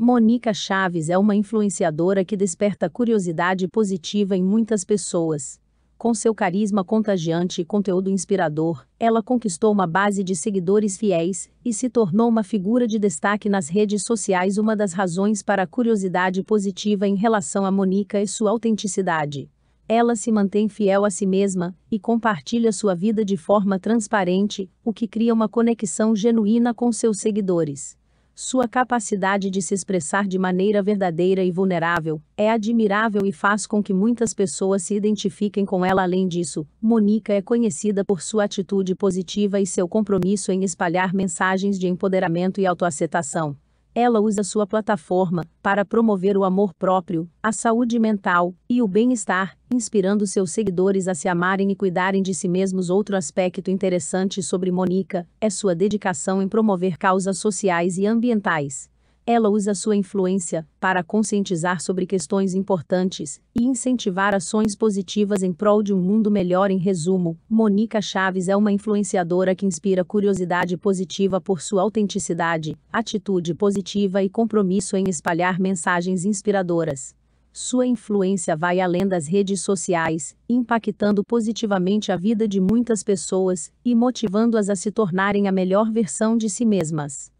Mônica Chaves é uma influenciadora que desperta curiosidade positiva em muitas pessoas. Com seu carisma contagiante e conteúdo inspirador, ela conquistou uma base de seguidores fiéis e se tornou uma figura de destaque nas redes sociais. Uma das razões para a curiosidade positiva em relação a Mônica é sua autenticidade. Ela se mantém fiel a si mesma e compartilha sua vida de forma transparente, o que cria uma conexão genuína com seus seguidores. Sua capacidade de se expressar de maneira verdadeira e vulnerável é admirável e faz com que muitas pessoas se identifiquem com ela. Além disso, Monica é conhecida por sua atitude positiva e seu compromisso em espalhar mensagens de empoderamento e autoaceitação. Ela usa sua plataforma para promover o amor próprio, a saúde mental e o bem-estar, inspirando seus seguidores a se amarem e cuidarem de si mesmos. Outro aspecto interessante sobre Monica é sua dedicação em promover causas sociais e ambientais. Ela usa sua influência para conscientizar sobre questões importantes e incentivar ações positivas em prol de um mundo melhor. Em resumo, Mônica Chaves é uma influenciadora que inspira curiosidade positiva por sua autenticidade, atitude positiva e compromisso em espalhar mensagens inspiradoras. Sua influência vai além das redes sociais, impactando positivamente a vida de muitas pessoas e motivando-as a se tornarem a melhor versão de si mesmas.